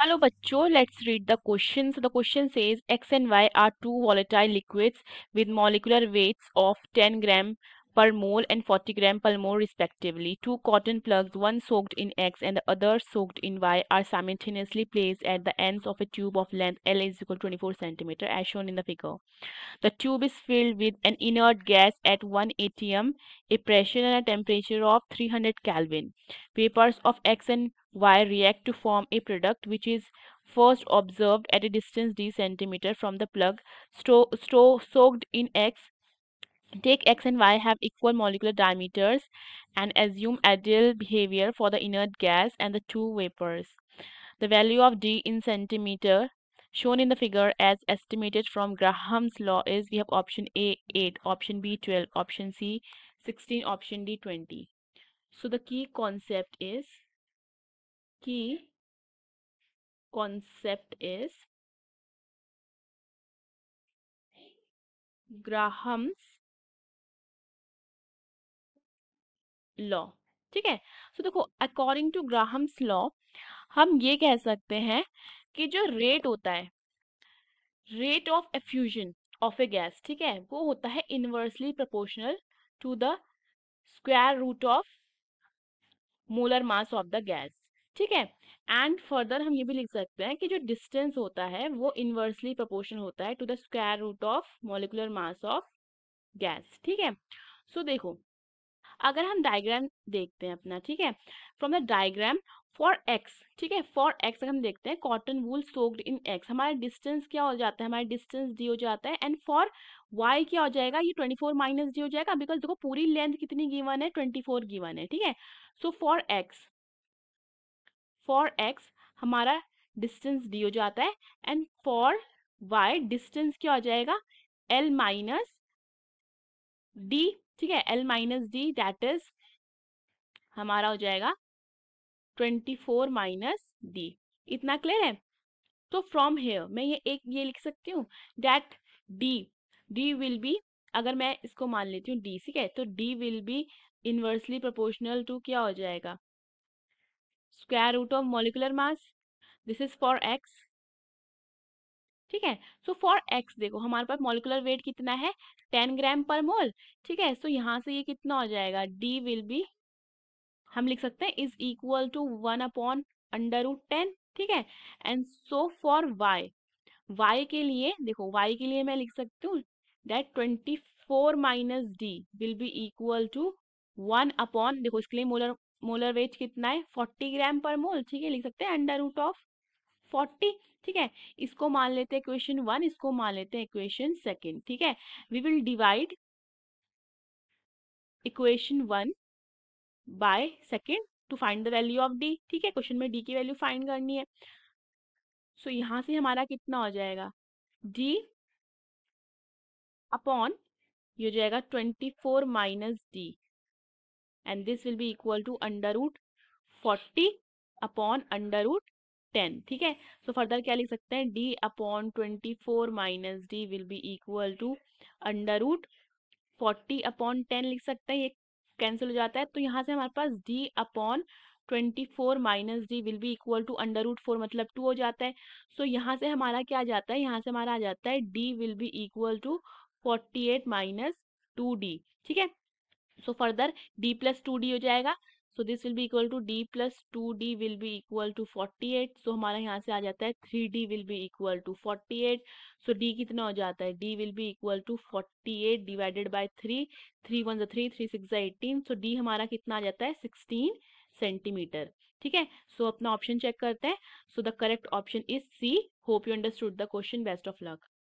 Hello bachcho, let's read the question. So the question says X and Y are two volatile liquids with molecular weights of 10 gram per mole and 40 gram per mole respectively. Two cotton plugs, one soaked in X and the other soaked in Y are simultaneously placed at the ends of a tube of length L is equal to 24 cm as shown in the figure. The tube is filled with an inert gas at 1 atm, a pressure and a temperature of 300 Kelvin. Vapors of X and Y react to form a product which is first observed at a distance d centimeter from the plug sto sto soaked in X Take x and y have equal molecular diameters and assume ideal behavior for the inert gas and the two vapors. The value of d in centimeter shown in the figure as estimated from Graham's law is we have option A 8, option B 12, option C 16, option D 20. So the key concept is key concept is Graham's law ठीक है सो देखो according to Graham's law हम ये कह सकते हैं कि जो रेट होता है rate of effusion of a gas ठीक है वो होता है inversely proportional to the square root of molar mass of the gas ठीक है एंड फर्दर हम ये भी लिख सकते हैं कि जो डिस्टेंस होता है वो इनवर्सली प्रोपोर्शनल होता है to the square root of molecular mass of gas ठीक है सो देखो अगर हम डायग्राम देखते हैं अपना ठीक है from the diagram for X ठीक है फॉर एक्स अगर हम देखते हैं cotton wool soaked in X हमारा डिस्टेंस क्या हो जाता है हमारा डिस्टेंस डी हो जाता है एंड फॉर वाई क्या हो जाएगा ये ट्वेंटी फोर माइनस डी हो जाएगा बिकॉज देखो पूरी लेंथ कितनी गिवन है ट्वेंटी फोर गिवन है ठीक है so for X for X हमारा डिस्टेंस डी हो जाता है एंड फॉर वाई डिस्टेंस क्या हो जाएगा एल माइनस डी ठीक है L minus D that is हमारा हो जाएगा ट्वेंटी फोर माइनस डी इतना क्लियर है तो फ्रॉम हेयर मैं ये एक ये लिख सकती हूँ that D D will be अगर मैं इसको मान लेती हूँ डी ठीक है तो D will be inversely proportional to क्या हो जाएगा square root of molecular mass this is for X ठीक है सो फॉर एक्स देखो हमारे पास मोलिकुलर वेट कितना है टेन ग्राम पर मोल ठीक है सो so, यहाँ से ये कितना हो जाएगा डी विल बी हम लिख सकते हैं is equal to one upon under root ten ठीक है and so for Y Y के लिए देखो वाई के लिए मैं लिख सकती हूँ that twenty four minus D will be equal to one upon देखो इसके लिए मोलर मोलर वेट कितना है फोर्टी ग्राम पर मोल ठीक है लिख सकते हैं अंडर रूट ऑफ फोर्टी ठीक है इसको मान लेते हैं इक्वेशन वन इसको मान लेते हैं इक्वेशन सेकेंड ठीक है we will divide equation one by second to find the value of D ठीक है क्वेश्चन में डी की वैल्यू फाइंड करनी है सो so, यहां से हमारा कितना हो जाएगा डी अपॉन ये हो जाएगा twenty four minus D and this will be equal to under root forty upon under root ten ठीक है सो फर्दर क्या लिख सकते हैं D upon twenty four minus D will be equal to under root forty upon ten लिख सकते हैं ये कैंसिल हो जाता है तो यहाँ से हमारे पास D upon twenty four minus D will be equal to under root four मतलब टू हो जाता है सो so, यहाँ से हमारा क्या आ जाता है यहाँ से हमारा आ जाता है D will be equal to forty eight minus two D ठीक है so further D plus two D हो जाएगा so this will be equal to D plus two D will be equal to forty eight so हमारा यहाँ से आ जाता है three D will be equal to forty eight so D कितना हो जाता है D will be equal to forty eight divided by three three one जो three three six eighteen so D हमारा कितना आ जाता है सिक्सटीन सेंटीमीटर ठीक है सो so, अपना ऑप्शन चेक करते हैं so the correct option is C hope you understood the question best of luck